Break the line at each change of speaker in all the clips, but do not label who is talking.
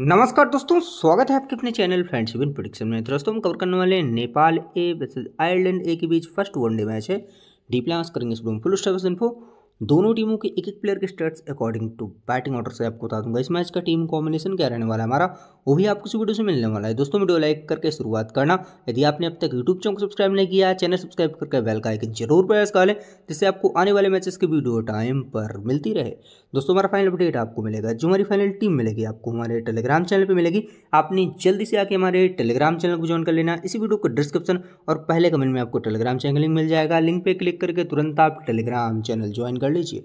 नमस्कार दोस्तों स्वागत है आपके अपने चैनल फ्रेंड्स विन प्रोडिक्शन में दोस्तों हम कवर करने वाले हैं Nepal A versus Ireland A के बीच फर्स्ट वनडे मैच है डीप करेंगे इस फुल स्टेप इन्फो दोनों टीमों के एक एक प्लेयर के stats according to batting order से आपको बता दूंगा इस मैच का टीम कॉम्बिनेशन क्या रहने वाला है हमारा वो भी आपको इस वीडियो से मिलने वाला है दोस्तों वीडियो लाइक करके शुरुआत करना यदि आपने अब तक यूट्यूब चैनल को सब्सक्राइब नहीं किया चैनल सब्सक्राइब करके बेल का आइकन जरूर प्रयास कर लें जिससे आपको आने वाले मैचेस की वीडियो टाइम पर मिलती रहे दोस्तों हमारा फाइनल अपडेट आपको मिलेगा जो हमारी फाइनल टीम मिलेगी आपको हमारे टेलीग्राम चैनल पर मिलेगी आपने जल्दी से आके हमारे टेलीग्राम चैनल को ज्वाइन कर लेना इसी वीडियो को डिस्क्रिप्शन और पहले कमेंट में आपको टेलीग्राम चैनल लिंक मिल जाएगा लिंक पर क्लिक करके तुरंत आप टेलीग्राम चैनल ज्वाइन कर कर लीजिए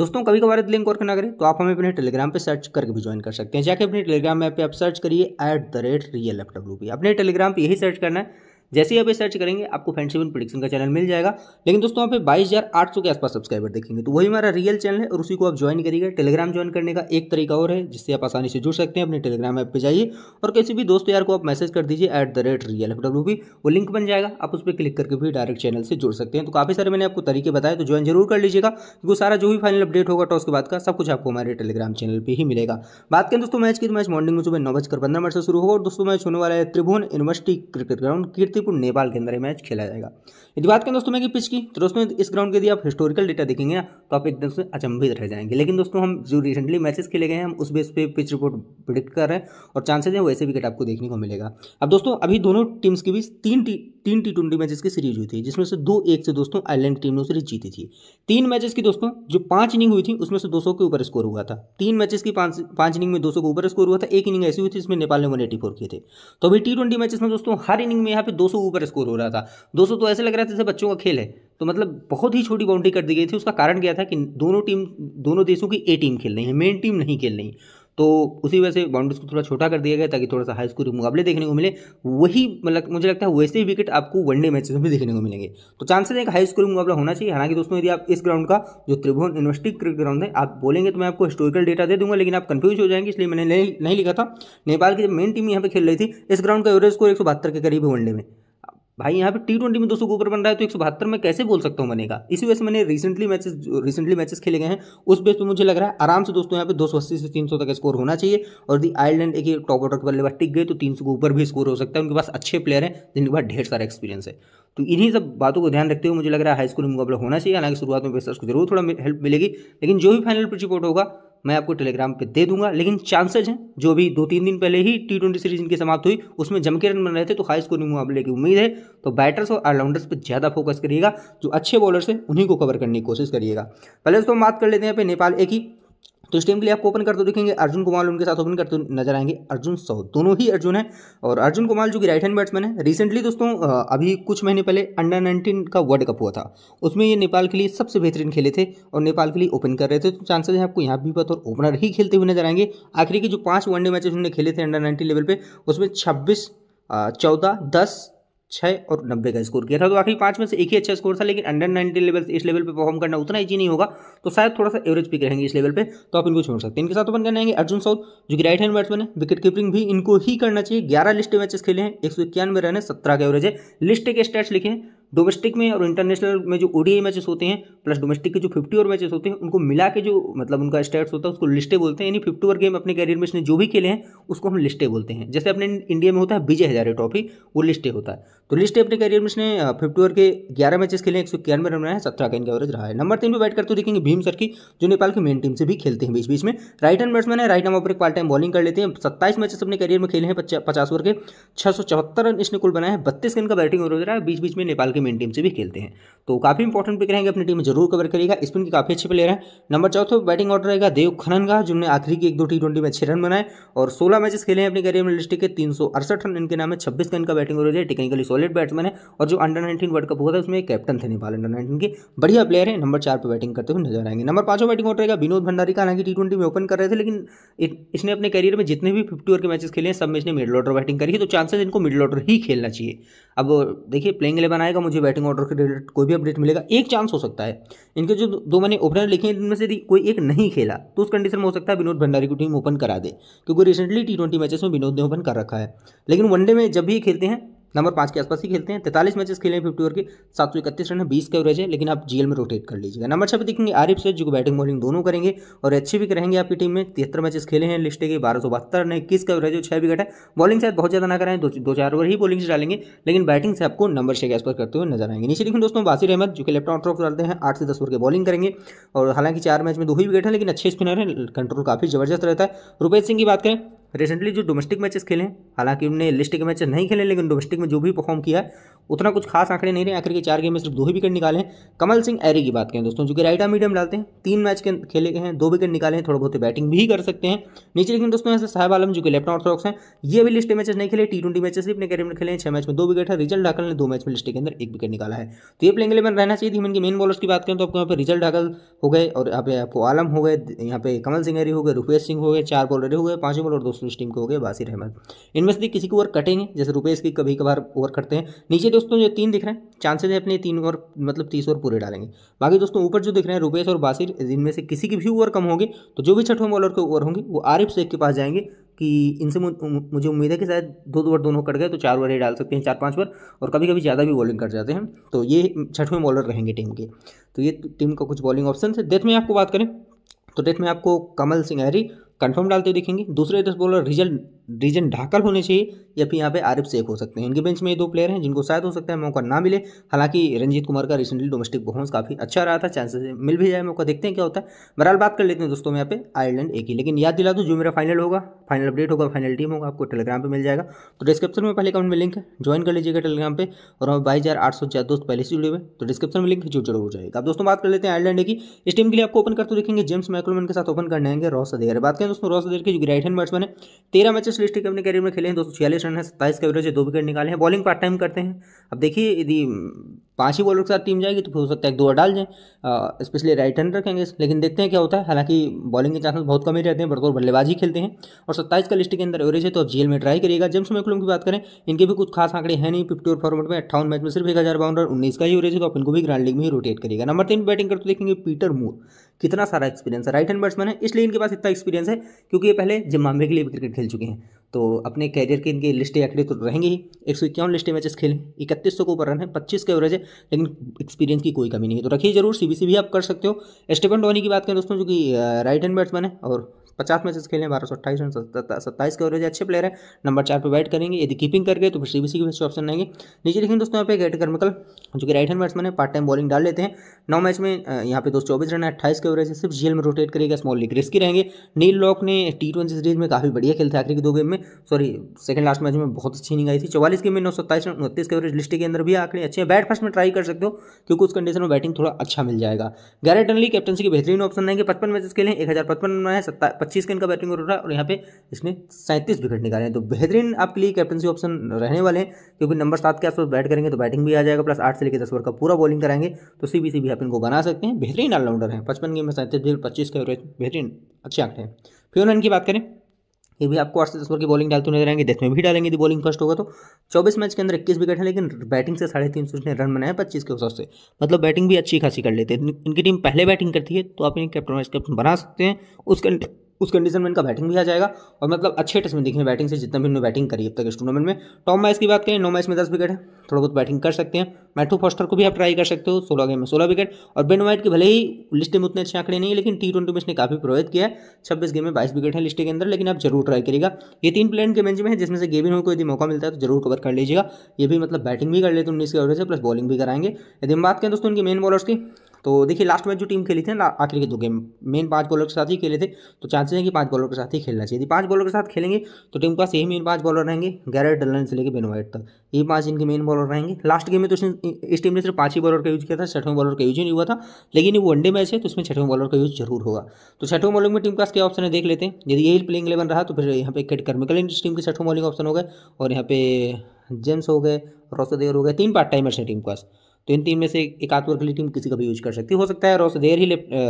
दोस्तों कभी कभार लिंक और करना करें तो आप हमें अपने टेलीग्राम पे सर्च करके भी ज्वाइन कर सकते हैं जाके अपने टेलीग्राम ऐप पे आप सर्च करिए at the rate real F W P अपने टेलीग्राम पे यही सर्च करना है जैसे ही आप सर्च करेंगे आपको फैंसीवन प्रोडिक्शन का चैनल मिल जाएगा लेकिन दोस्तों यहाँ पे बाईस के आसपास सब्सक्राइबर देखेंगे तो वही हमारा रियल चैनल है और उसी को आप ज्वाइन करिएगा टेलीग्राम ज्वाइन करने का एक तरीका और है जिससे आप आसानी से जुड़ सकते हैं अपने टेलीग्राम ऐप पर जाइए और किसी भी दोस्त यार को आप मैसेज कर दीजिए at the rate real F W B वो लिंक बन जाएगा आप उस पर क्लिक करके भी डायरेक्ट चैनल से जुड़ सकते हैं तो काफ़ी सारे मैंने आपको तरीके बताए तो ज्वाइन जरूर कर लीजिएगा क्योंकि सारा जो भी फाइनल अपडेट होगा टॉस तो के बाद का सब कुछ आपको हमारे टेलीग्राम चैनल पर ही मिलेगा बात करें दोस्तों मैच की तो मैच मॉर्निंग में सुबह नौ बजकर पंद्रह मिनट से शुरू होगा और दोस्तों मैच होने वाला है Tribhuvan university cricket ground Kirti को नेपाल के अंदर मैच खेला जाएगा यदि बात करें दोस्तों मैं की पिच की तो दोस्तों इस ग्राउंड के यदि आप हिस्टोरिकल डेटा देखेंगे ना तो आप एकदम से अचंभित रह जाएंगे लेकिन दोस्तों हम जो रिसेंटली मैचेस खेले गए हैं हम उस बेस पे पिच रिपोर्ट प्रिडिक्ट कर रहे हैं और चांसेज हैं वैसे विकेट आपको देखने को मिलेगा अब दोस्तों अभी दोनों टीम्स के बीच तीन टी तीन टी ट्वेंटी मैचेस की सीरीज हुई थी जिसमें से दो एक से दोस्तों आयरलैंड टीम ने उसे जीती थी तीन मैचेस की दोस्तों जो पांच इनिंग हुई थी उसमें से 200 के ऊपर स्कोर हुआ था तीन मैचेस की पांच पांच इनिंग में 200 के ऊपर स्कोर हुआ था एक इनिंग ऐसी हुई थी जिसमें नेपाल ने वन किए थे तो अभी टी ट्वेंटी मैचेस में दोस्तों हर इनिंग में यहाँ पे 200 ऊपर स्कोर हो रहा था 200 तो ऐसे लग रहा था जैसे बच्चों का खेल है तो मतलब बहुत ही छोटी बाउंड्री कर दी गई थी उसका कारण क्या था कि दोनों टीम दोनों देशों की ए टीम खेल रही है मेन टीम नहीं खेल रही तो उसी वजह से बाउंड्रीज को थोड़ा छोटा कर दिया गया ताकि थोड़ा सा हाई स्कोर मुकाबले देखने को मिले वही मतलब मुझे लगता है वैसे ही विकेट आपको वनडे मैचेस में देखने को मिलेंगे तो चांसेस है कि हाई स्कोरिंग मुकाबला होना चाहिए हालांकि दोस्तों यदि आप इस ग्राउंड का जो त्रिभुवन यूनिवर्सिटी क्रिकेट ग्राउंड है आप बोलेंगे तो मैं आपको हिस्टोरिकल डेटा दे दूंगा लेकिन आप कंफ्यूज हो जाएंगे इसलिए मैंने नहीं लिखा था नेपाल की जब मेन टीम यहाँ पर खेल रही थी इस ग्राउंड का एवरेज स्कोर एक के करीब है वनडे में भाई यहाँ पे टी ट्वेंटी में दो सौ के ऊपर बन रहा है तो एक सौ बहत्तर में कैसे बोल सकता हूँ बनेगा इसी वजह से मैंने रिसेंटली मैचेस रिसेंटली मैचेस खेले गए हैं उस बेस पे मुझे लग रहा है आराम से दोस्तों यहाँ पे दो सौ अस्सी से तीन सौ तक स्कोर होना चाहिए और यदि आयरलैंड एक टॉप ऑर्डर के बल्लेबाज टिक गए तो तीन सौ ऊपर भी स्कोर हो सकता है उनके पास अच्छे प्लेयर हैं जिनके पास ढेर सारा एक्सपीरियंस है तो इन्हीं सब बातों को ध्यान रखते हुए मुझे लग रहा है हाई स्कूल मुकाबला होना चाहिए हालांकि शुरुआत में बेस्टर्स को जरूर थोड़ा हेल्प मिलेगी लेकिन जो भी फाइनल पर होगा मैं आपको टेलीग्राम पे दे दूंगा लेकिन चांसेज हैं जो भी दो तीन दिन पहले ही टी ट्वेंटी सीरीज इनकी समाप्त हुई उसमें जम के रन बन रहे थे तो हाई स्कोरिंग मुकाबले की उम्मीद है तो बैटर्स और ऑलराउंडर्स पर ज़्यादा फोकस करिएगा जो अच्छे बॉलर्स हैं उन्हीं को कवर करने की कोशिश करिएगा पहले दोस्तों हम बात कर लेते हैं यहाँ पे नेपाल एक ही तो इस टीम के लिए आपको ओपन करते देखेंगे अर्जुन कुमार उनके साथ ओपन करते नजर आएंगे अर्जुन साउथ दोनों ही अर्जुन है और अर्जुन कुमार जो कि राइट हैंड बैट्समैन है रिसेंटली दोस्तों अभी कुछ महीने पहले अंडर नाइनटीन का वर्ल्ड कप हुआ था उसमें ये नेपाल के लिए सबसे बेहतरीन खेले थे और नेपाल के लिए ओपन कर रहे थे तो चांसेस हैं आपको यहाँ भी बतौर ओपनर ही खेलते हुए नजर आएंगे आखिरी के जो पाँच वनडे मैचेस उन्होंने खेले थे अंडर नाइनटीन लेवल पर उसमें छब्बीस चौदह दस छः और नब्बे का स्कोर किया था तो आखिरी पाँच में से एक ही अच्छा स्कोर था लेकिन अंडर नाइनटीन लेवल से इस लेवल पे परफॉर्म करना उतना ईजी नहीं होगा तो शायद थोड़ा सा एवरेज पिक रहेंगे इस लेवल पे तो आप इनको छोड़ सकते हैं इनके साथ अपन करने आएंगे अर्जुन साउथ जो कि राइट हैंड बैट्समैन है विकेट कीपिंग भी इनको ही करना चाहिए ग्यारह लिस्ट मैचेस खेले हैं एक सौ इक्यानवे रन है सत्रह का एवरेज है लिस्ट के स्टैट्स लिखे हैं डोमेस्टिक में और इंटरनेशनल में जो ओडीआई मैचेस होते हैं प्लस डोमेस्टिक के जो फिफ्टी ओवर मैचेस होते हैं उनको मिला के जो मतलब उनका स्टेट्स होता है उसको लिस्टे बोलते हैं यानी फिफ्टी ओवर गेम अपने कैरियर में इसने जो भी खेले हैं उसको हम लिस्टे बोलते हैं जैसे अपने इंडिया में होता है विजय हजारे ट्रॉफी वो लिस्टे होता है तो लिस्टे अपने कैरियर में इसने फिफ्टी ओवर के ग्यारह मैचेस खेले एक सौ इक्यानवे रन बनाए सत्रह का इनका एवरेज रहा है नंबर तीन पर बैट करते तो हुए देखेंगे भीम सर की जो नेपाल की मेन टीम से भी खेलते हैं बीच बीच में राइट हैंड बैट्समैन है राइट नाम पर पार्ट टाइम बॉलिंग कर लेते हैं सत्ताईस मैचेस अपने कैरियर में खेले हैं पचास ओवर के छह सौ चौहत्तर रन इसने कुल बनाया है बत्तीस रन का बैटिंग हो रहा है बीच बीच में नेपाल के मेन टीम से भी खेलते हैं तो काफ़ी इंपॉर्टेंट पिक रहेंगे अपनी टीम में जरूर कवर करिएगा स्पिन के काफ़ी अच्छे प्लेयर हैं नंबर चौथे बैटिंग ऑर्डर रहेगा देव खनन का जिन्होंने आखिरी की एक दो टी ट्वेंटी में अच्छे रन बनाए और सोलह मैचेस खेले हैं अपने करियर में डिस्ट्रिक्ट के तीन सौ अड़सठ रन इनके नाम है छब्बीस का इनका बैटिंग ऑर्डर है टेक्निकली सॉलिड बैट्समैन है और जो अंडर नाइनटीन वर्ल्ड कप हुआ था उसमें कैप्टन थे नेपाल अंडर नाइनटीन के बढ़िया प्लेयर है नंबर चार पर बैटिंग करते हुए नजर आएंगे नंबर पांचों बैटिंग ऑर्डर रहेगा विनोद भंडारी का हालांकि टी में ओपन कर रहे थे लेकिन इसने अपने करियर में जितने भी फिफ्टी ओवर के मैचेस खेले हैं सब में इसने मिडल ऑर्डर बैटिंग करी है तो चांसेस इनको मिडल ऑर्डर ही खेलना चाहिए अब देखिए प्लेइंग एलेवन आएगा मुझे बैटिंग ऑर्डर के रिलेटेड कोई भी अपडेट मिलेगा एक चांस हो सकता है इनके जो दो मैंने ओपनर लिखे हैं इनमें से कोई एक नहीं खेला तो उस कंडीशन में हो सकता है विनोद भंडारी को टीम ओपन करा दे क्योंकि रिसेंटली टी ट्वेंटी मैचेस में विनोद ने ओपन कर रखा है लेकिन वनडे में जब भी खेलते हैं नंबर पाँच के आसपास ही खेलते हैं तैतालीस मैचेस खेले हैं फिफ्टी ओवर के सात सौ इकतीस रन है बीस का एवरेज है लेकिन आप जीएल में रोटेट कर लीजिएगा नंबर छह पे देखेंगे आरिफ सैद जो बैटिंग बॉलिंग दोनों करेंगे और अच्छे भी रहेंगे आपकी टीम में तिहत्तर मैचेस खेले हैं लिस्टे के बारह सौ बहत्तर रन है इक्कीस का एवरेज है छह विकेट है बॉलिंग शायद बहुत ज़्यादा ना करें दो चार ओवर ही बॉलिंग से डालेंगे लेकिन बैटिंग से आपको नंबर छह के आसपास करते हुए नजर आएंगे नीचे देखें दोस्तों बासिर अहमद जो कि लेफ्ट ऑन ट्रॉप डालते हैं आठ से दस ओवर के बॉलिंग करेंगे और हालांकि चार मैच में दो ही विकेट है लेकिन अच्छे स्पिनर है कंट्रोल काफ़ी जबरदस्त रहता है रुपेश सिंह की बात करें रिसेंटली जो डोमेस्टिक मैचेस खेले हालांकि उनने लिस्ट के मैचेस नहीं खेले लेकिन डोमेस्टिक में जो भी परफॉर्म किया है उतना कुछ खास आंकड़े नहीं रहे आखिर के चार गेम में सिर्फ दो ही विकेट निकाले हैं कमल सिंह एरी की बात करें दोस्तों जो कि राइट आर्म मीडियम डालते हैं तीन मैच के खेले गए हैं दो विकेट निकाले हैं थोड़ा बहुत बैटिंग भी कर सकते हैं नीचे लेकिन दोस्तों ऐसे साहब आलम जो कि लेफ्ट ऑर्थोडॉक्स हैं ये भी लिस्ट मैचेस नहीं खेले टी ट्वेंटी मैचेस भी अपने कैरियर में खेले हैं छह मैच में दो विकेट है रिजल्ट ढाकल ने दो मैच में लिस्ट के अंदर एक विकेट निकाला है तो ये प्लेंग इलेवन रहना चाहिए थी इनके मेन बॉलर्स की बात करें तो आपको यहाँ पर रिजल्ट ढाकल हो गए और यहाँ पे आपको आलम हो गए यहाँ पे कमल सिंह एरी हो गए रूपेश सिंह हो गए चार बॉलर हो गए पांच बॉलर दोस्तों इस टीम के हो गए बासिर अहमद इनमें से किसी को ओवर कटेंगे जैसे रूपेश की कभी कभार ओवर करते हैं नीचे दोस्तों जो तीन दिख रहे हैं चांसेस है अपने तीन और मतलब तीस और पूरे डालेंगे बाकी दोस्तों ऊपर जो दिख रहे हैं रुपेश और बासिर इनमें से किसी की भी ओवर कम होगी तो जो भी छठवें बॉलर के ओवर होंगे वो आरिफ शेख के पास जाएंगे कि इनसे मुझे उम्मीद है कि शायद दो दो ओवर दोनों कट गए तो चार ओवर ही डाल सकते हैं चार पाँच ओवर और कभी कभी ज़्यादा भी बॉलिंग कर जाते हैं तो ये छठवें बॉलर रहेंगे टीम के तो ये टीम का कुछ बॉलिंग ऑप्शन है डेथ में आपको बात करें तो डेथ में आपको कमल सिंह हैरी कन्फर्म डालते दिखेंगे दूसरे दस बॉलर रिजल्ट रीजन ढाकल होने चाहिए या फिर यहाँ पे आरिफ सेफ हो सकते हैं इनके बेंच में ये दो प्लेयर हैं जिनको शायद हो सकता है मौका ना मिले हालांकि रंजीत कुमार का रिसेंटली डोमेस्टिक परफॉर्मेंस काफ़ी अच्छा रहा था चांसेस मिल भी जाए मौका देखते हैं क्या होता है बहरहाल बात कर लेते हैं दोस्तों यहाँ पे आयरलैंड एक ही लेकिन याद दिला दो जो मेरा फाइनल होगा फाइनल अपडेट होगा फाइनल टीम होगा आपको टेलीग्राम पर मिल जाएगा तो डिस्क्रिप्शन में पहले अकाउंट में लिंक ज्वाइन कर लीजिएगा टेलीग्राम पर और हम बाईस हज़ार आठ सौ चार दोस्त पहले से जुड़े हुए तो डिस्क्रिप्शन में लिंक जो जुड़ हो जाएगा आप दोस्तों बात कर लेते हैं आयरलैंड की इस टीम के लिए आपको ओपन करते देखेंगे जेम्स माइक्रोमन के साथ ओपन करने आएंगे रॉस अधेर बात करें दोस्तों रॉस अधेर के जो ग्राइट हैंड बैट्समैन है तेरह मैचेस इस लिस्ट के अपने कैरियर में खेले हैं दो रन है सत्ताईस का एवरेज है दो विकेट निकाले हैं बॉलिंग पार्ट टाइम करते हैं अब देखिए यदि पांच ही बॉलर के साथ टीम जाएगी तो फिर हो सकता है एक दो डाल जाएँ स्पेशली राइट हैंड रखेंगे लेकिन देखते हैं क्या होता है हालांकि बॉलिंग के चांसेस बहुत कम ही रहते हैं बड़कोर बल्लेबाजी खेलते हैं और सत्ताईस का लिस्ट के अंदर एवरेज है तो आप जीएल में ट्राई करिएगा जेम्स मैकुलम की बात करें इनके भी कुछ खास आंकड़े हैं नहीं फिफ्टी और फॉर्मेट में अट्ठावन मैच में सिर्फ एक हज़ार बाउंडर उन्नीस का ही एवरेज है तो आप इनको भी ग्रांड लीग में ही रोटेट करिएगा नंबर तीन बैटिंग करते देखेंगे पीटर मूर कितना सारा एक्सपीरियंस है राइट हैंड बैट्समैन है इसलिए इनके पास इतना एक्सपीरियंस है क्योंकि ये पहले जिम्बाबे के लिए भी क्रिकेट खेल चुके हैं तो अपने कैरियर की इनकी लिस्ट एक्टिव तो रहेंगे ही एक सौ इक्यावन लिस्ट मैचेस खेले इकतीस सौ के ऊपर रन है पच्चीस के एवरेज है लेकिन एक्सपीरियंस की कोई कमी नहीं है तो रखिए जरूर सी भी आप कर सकते हो स्टेफन डोनी की बात करें दोस्तों जो कि राइट हैंड बैट्समैन है और पचास मैचेस खेले बारह सौ अट्ठाईस रन सत्ताईस के एवरेज अच्छे प्लेयर है नंबर चार पर बैट करेंगे यदि कीपिंग करके तो फिर सी के बेस्ट ऑप्शन रहेंगे नीचे लिखेंगे दोस्तों यहाँ पे गेट कर्मिकल जो कि राइट हैंड बैट्समैन है पार्ट टाइम बॉलिंग डाल लेते हैं नौ मैच में यहाँ पे दोस्तों चौबीस रन है अट्ठाईस के एवरेज है सिर्फ जेल में रोटेट करेगा स्मॉल लीग रिस्की रहेंगे नील लॉक ने टी ट्वेंटी सीरीज में काफी बढ़िया खेलते आखिरी के दो गेम में सॉरी सेकंड लास्ट मैच में बहुत अच्छी इनिंग आई थी चौवालीस गेम में नौ सत्ताईस में उनतीस के एवरेज लिस्ट के अंदर भी आंकड़े अच्छे हैं बैट फर्स्ट में ट्राई कर सकते हो क्योंकि उस कंडीशन में बैटिंग थोड़ा अच्छा मिल जाएगा गैरेट टनली कैप्टनसी के बेहतरीन ऑप्शन रहेंगे पचपन मैच के लिए एक हज़ार पचपन रन है सत्ता पच्चीस का इनका बैटिंग हो रहा है और यहाँ पे इसने सैंतीस विकेट निकाले हैं तो बेहतरीन आपके लिए कैप्टनसी ऑप्शन रहने वाले हैं क्योंकि नंबर सात के आसपास बैट करेंगे तो बैटिंग भी आ जाएगा प्लस आठ से लेकर दस ओवर का पूरा बॉलिंग कराएंगे तो सी भी आप इनको बना सकते हैं बेहतरीन ऑलराउंडर हैं पचपन गेम में सैंतीस विकेट पच्चीस के एवरेज बेहतरीन अच्छे आंकड़े हैं फिर उन्होंने की बात करें ये भी आपको आठ से दस ओवर की बॉलिंग डालते नजर आएंगे देखने में भी डालेंगे यदि बॉलिंग फर्स्ट होगा तो चौबीस मैच के अंदर इक्कीस विकेट है लेकिन बैटिंग से साढ़े तीन सौ उसने रन बनाए पच्चीस के हिसाब से मतलब बैटिंग भी अच्छी खासी कर लेते हैं इनकी टीम पहले बैटिंग करती है तो आप इन कैप्टन वाइस कैप्टन बना सकते हैं उसके उस कंडीशन में इनका बैटिंग भी आ जाएगा और मतलब अच्छे टेस्ट में देखेंगे बैटिंग से जितना भी इन्होंने बैटिंग करी अब तक इस टूर्नामेंट में टॉप मैच की बात करें नौ मैच में दस विकेट है थोड़ा बहुत बैटिंग कर सकते हैं मैथ्यू फॉस्टर को भी आप ट्राई कर सकते हो सोलह गेम में सोलह विकेट और बेन वाइट के भले ही लिस्ट में उतने अच्छे आंकड़े नहीं है लेकिन टी ट्वेंटी में इसने काफ़ी प्रभावित किया है छब्बीस गेम में बाईस विकेट है लिस्ट के अंदर लेकिन आप जरूर ट्राई करेगा ये तीन प्लेयर के मैच में है जिसमें से गेविन को यदि मौका मिलता है तो जरूर कवर कर लीजिएगा ये भी मतलब बैटिंग भी कर लेते हैं उन्नीस के ओवर से प्लस बॉलिंग भी कराएंगे यदि हम बात करें दोस्तों इनके मेन बॉलर्स की तो देखिए लास्ट मैच जो टीम खेली थी ना आखिर के दो गेम मेन पांच बॉलर के साथ ही खेले थे तो चांसेस हैं कि पांच बॉलर के साथ ही खेलना चाहिए यदि पांच बॉलर के साथ खेलेंगे तो टीम के पास यही मेन पांच बॉलर रहेंगे गैरेट डलन से लेकर बेन वाइट तक ये पांच इनके मेन बॉलर रहेंगे लास्ट गेम में तो इस टीम ने सिर्फ पाँच ही बॉलर का यूज किया था छठवें बॉलर का यूज ही नहीं हुआ था लेकिन वो वनडे मैच है तो उसमें छठवें बॉलर का यूज जरूर होगा तो छठवें बॉलिंग में टीम के पास क्या ऑप्शन है देख लेते हैं यदि यही प्लेइंग इलेवन रहा तो फिर यहाँ पे केट कर्मिकल इंडस्ट टीम के छठवें बॉलिंग ऑप्शन हो गए और यहाँ पे जेम्स हो गए रोसदेवर हो गए तीन पार्ट टाइमर्स हैं टीम के पास तो इन तीन में से एक आध ओवर टीम किसी का भी यूज कर सकती हो सकता है रॉस देर ही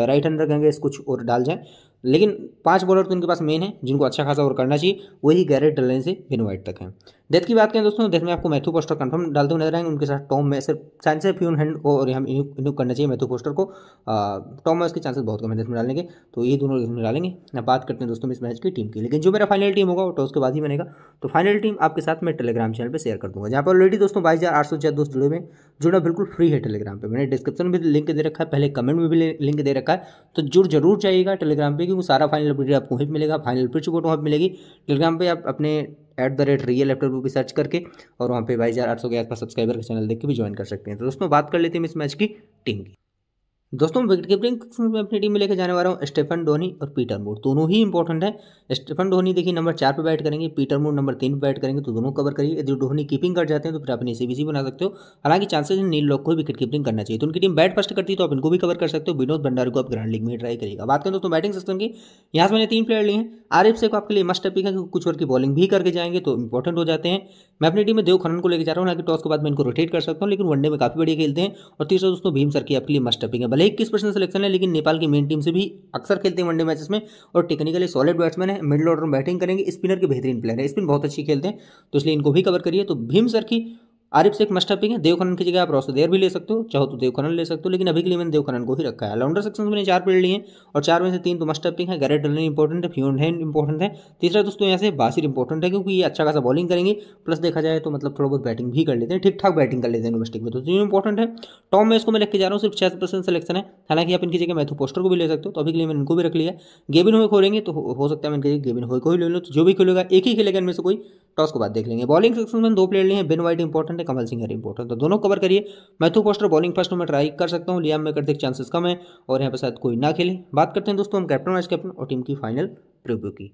राइट रखेंगे इस कुछ और डाल जाए लेकिन पांच बॉलर तो इनके पास मेन है जिनको अच्छा खासा और करना चाहिए वही गैरेट डल से बिन वाइट तक है डेथ की बात करें दोस्तों डेथ में आपको मैथ्यू पोस्टर कंफर्म डालते हुए नजर आएंगे उनके साथ टॉम में सिर्फ चांसेस फ्यून हैंड और यहाँ इन्यू करना चाहिए मैथ्यू पोस्टर को टॉम में उसके चांसेस बहुत कम है डेथ में डालेंगे तो ये दोनों डेथ में डालेंगे अब बात करते हैं दोस्तों इस मैच की टीम की लेकिन जो मेरा फाइनल टीम होगा वो टॉस के बाद ही बनेगा तो फाइनल टीम आपके साथ मैं टेलीग्राम चैनल पर शेयर कर दूँगा जहाँ पर ऑलरेडी दोस्तों बाईस हज़ार आठ सौ दोस्त जुड़े हुए जुड़ना बिल्कुल फ्री है टेलीग्राम पर मैंने डिस्क्रिप्शन में भी लिंक दे रखा है पहले कमेंट में भी लिंक दे रखा है तो जुड़ जरूर जाइएगा टेलीग्राम पर क्योंकि सारा फाइनल अपडेट आपको वहीं मिलेगा फाइनल प्रिच रिपोर्ट वहाँ मिलेगी टेलीग्राम पर आप अपने at the rate real F W search करके और वहाँ पे बाईस हज़ार आठ सौ के आसपास सब्सक्राइबर का चैनल देख के भी ज्वाइन कर सकते हैं तो दोस्तों बात कर लेते हैं इस मैच की टीम की दोस्तों विकेट कीपरिंग में अपनी टीम में लेकर जाने वाला हूँ स्टेफन धोनी और पीटर मूड दोनों ही इंपॉर्टेंट है स्टेफन धोनी देखिए नंबर चार पर बैट करेंगे पीटर मूड नंबर तीन पे बैट करेंगे तो दोनों कवर करिए यदि डोनी कीपिंग कर जाते हैं तो फिर आप इन्हें बीसी बना सकते हो हालांकि चांसेस है नील लॉक को विकेट कीपिंग करना चाहिए तो उनकी टीम बैट फर्स्ट करती है तो आप इनको भी कवर कर सकते हो विनोद भंडार को आप ग्रांड लीग में ट्राई करिएगा बात करें दोस्तों बैटिंग सिस्टम की यहाँ से मैंने तीन प्लेयर लिए हैं आरिफ से आपके लिए मस्ट अपी है कुछ और की बॉलिंग भी करके जाएंगे तो इंपॉर्टेंट हो जाते हैं मैं अपनी टीम में देव खनन को लेकर जा रहा हूँ हालांकि टॉस के बाद मैं इनको रोटेट कर सकता हूँ लेकिन वनडे में काफी बढ़िया खेलते हैं और तीसरा दोस्तों भीम सर की आपके लिए मस्ट अपी है भले भले ही किस प्रश्न सिलेक्शन है लेकिन नेपाल की मेन टीम से भी अक्सर खेलते हैं वनडे मैचेस में और टेक्निकली सॉलिड बैट्समैन है मिडिल ऑर्डर में बैटिंग करेंगे स्पिनर के बेहतरीन प्लेयर है स्पिन बहुत अच्छी खेलते हैं तो इसलिए इनको भी कवर करिए तो भीम सर की आरिफ शेख मस्ट है देवखनन की जगह आप देर भी ले सकते हो चाहो तो देवखनन ले सकते हो लेकिन अभी के लिए मैंने देवखनन को ही रखा है लाउंडर सेक्शन में मैंने चार प्लेयर लिए और चार में से तीन तो मस्ट है गैरेट डलन इंपॉर्टेंट है फ्यून है इंपॉर्टेंट है तीसरा दोस्तों यहाँ से बासिर इंपॉर्टेंट है क्योंकि ये अच्छा खासा बॉलिंग करेंगे प्लस देखा जाए तो मतलब थोड़ा बहुत बैटिंग भी कर लेते हैं ठीक ठाक बैटिंग कर लेते हैं डोमेस्टिक में तो तीनों इंपॉर्टेंट है टॉम में इसको मैं लेकर जा रहा हूँ सिर्फ छह परसेंट सिलेक्शन है हालांकि आप इनकी जगह मैथू पोस्टर को भी ले सकते हो तो अभी के लिए मैंने इनको भी रख लिया गेबिन हुए खोलेंगे तो हो सकता है मैं इनके गेबिन हुए को ही ले लो तो जो भी खेलेगा एक ही खेलेगा इनमें से कोई टॉस तो को बात देख लेंगे बॉलिंग सेक्शन में दो प्लेयर लिए हैं बेन वाइट इंपॉर्टेंट है में कमल सिंह हरी इंपॉर्टेंट तो दोनों कवर करिए मैथ्यू पोस्टर बॉलिंग फर्स्ट में ट्राई कर सकता हूँ लियाम में करते चांसेस कम है और यहाँ पर शायद कोई ना खेले बात करते हैं दोस्तों हम कैप्टन वाइस कैप्टन और टीम की फाइनल प्रीव्यू की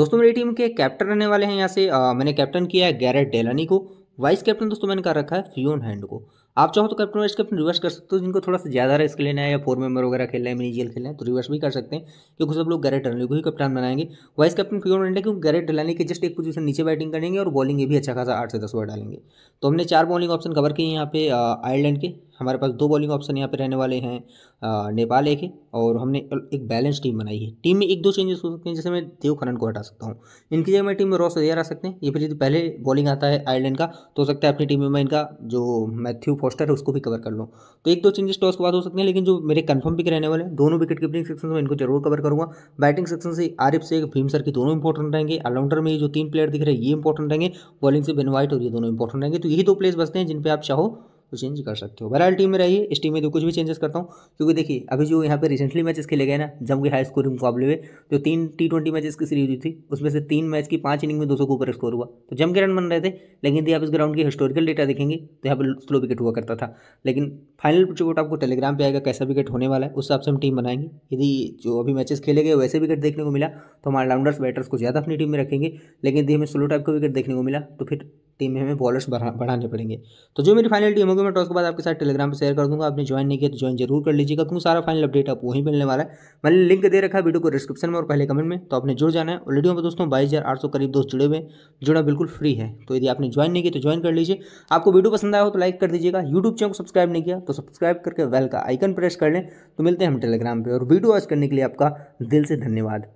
दोस्तों मेरी टीम के कैप्टन रहने वाले हैं यहाँ से आ, मैंने कैप्टन किया है गैरेट डेलानी को वाइस कैप्टन दोस्तों मैंने कहा रखा है फ्यून हैंड को आप चाहो तो कैप्टन वाइस कैप्टन रिवर्स कर सकते हो जिनको थोड़ा सा ज़्यादा रिस्क लेना है या फोर मेंबर वगैरह खेलना है मिनी जेल खेलना है तो रिवर्स भी कर सकते हैं क्योंकि सब लोग गैरेट डलाने को ही कप्तान बनाएंगे वाइस कैप्टन क्यों डंडा क्योंकि गैरेट डलाने के जस्ट एक पोजीशन नीचे बैटिंग करेंगे और बॉलिंग ये भी अच्छा खासा आठ से दस ओवर डालेंगे तो हमने चार बॉलिंग ऑप्शन कवर किए यहाँ पे आयरलैंड के हमारे पास दो बॉलिंग ऑप्शन यहाँ पे रहने वाले हैं नेपाल एक है और हमने एक बैलेंस टीम बनाई है टीम में एक दो चेंजेस हो सकते हैं जैसे मैं देव खनन को हटा सकता हूँ इनकी जगह मैं टीम में रॉस अय्यर आ सकते हैं ये फिर पहले बॉलिंग आता है आयरलैंड का तो हो सकता है अपनी टीम में मैं इनका जो मैथ्यू फोस्टर है उसको भी कवर कर लूँ तो एक दो चेंजेस टॉस के बाद हो सकते हैं लेकिन जो मेरे कन्फर्म पिक रहने वाले हैं दोनों विकेट कीपिंग सेक्शन में इनको जरूर कवर करूँगा बैटिंग सेक्शन से आरिफ से भीम सर के दोनों इंपॉर्टेंट रहेंगे ऑलराउंडर में जो तीन प्लेयर दिख रहे हैं ये इंपॉर्टेंट रहेंगे बॉलिंग से बेन वाइट और ये दोनों इंपॉर्टेंट रहेंगे तो यही दो प्लेस बचते हैं जिन पर आप चाहो तो चेंज कर सकते हो बहरहाल टीम में रहिए इस टीम में तो कुछ भी चेंजेस करता हूँ क्योंकि देखिए अभी जो यहाँ पे रिसेंटली मैचेस खेले गए ना जम के हाई स्कोरिंग मुकाबले में जो तीन टी ट्वेंटी मैचेस की सीरीज हुई थी उसमें से तीन मैच की पाँच इनिंग में दो सौ के ऊपर स्कोर हुआ तो जम के रन बन रहे थे लेकिन यदि आप इस ग्राउंड की हिस्टोरिकल डेटा देखेंगे तो यहाँ पर स्लो विकेट हुआ करता था लेकिन फाइनल रिपोर्ट आपको टेलीग्राम पर आएगा कैसा विकेट होने वाला है उस हिसाब से हम टीम बनाएंगे यदि जो अभी मैचेस खेले गए वैसे विकेट देखने को मिला तो हमारे राउंडर्स बैटर्स को ज़्यादा अपनी टीम में रखेंगे लेकिन यदि हमें स्लो टाइप का विकेट देखने को मिला तो फिर टीम में हमें बॉलर्स बढ़ाने पड़ेंगे तो जो मेरी फाइनल टीम होगी मैं टॉस के बाद आपके साथ टेलीग्राम पर शेयर कर दूंगा आपने ज्वाइन नहीं किया तो ज्वाइन जरूर कर लीजिएगा क्योंकि सारा फाइनल अपडेट आप वहीं मिलने वाला है मैंने लिंक दे रखा है वीडियो को डिस्क्रिप्शन में और पहले कमेंट में तो आपने जुड़ जाना है ऑलरेडी वहाँ में दोस्तों बाईस हज़ार करीब दोस्त जुड़े हुए जुड़ा बिल्कुल फ्री है तो यदि आपने ज्वाइन नहीं किया तो ज्वाइन कर लीजिए आपको वीडियो पसंद आया हो तो लाइक कर दीजिएगा यूट्यूब चैनल को सब्सक्राइब नहीं किया तो सब्सक्राइब करके वेल का आइकन प्रेस कर लें तो मिलते हैं हम टेलीग्राम पर और वीडियो वॉच करने के लिए आपका दिल से धन्यवाद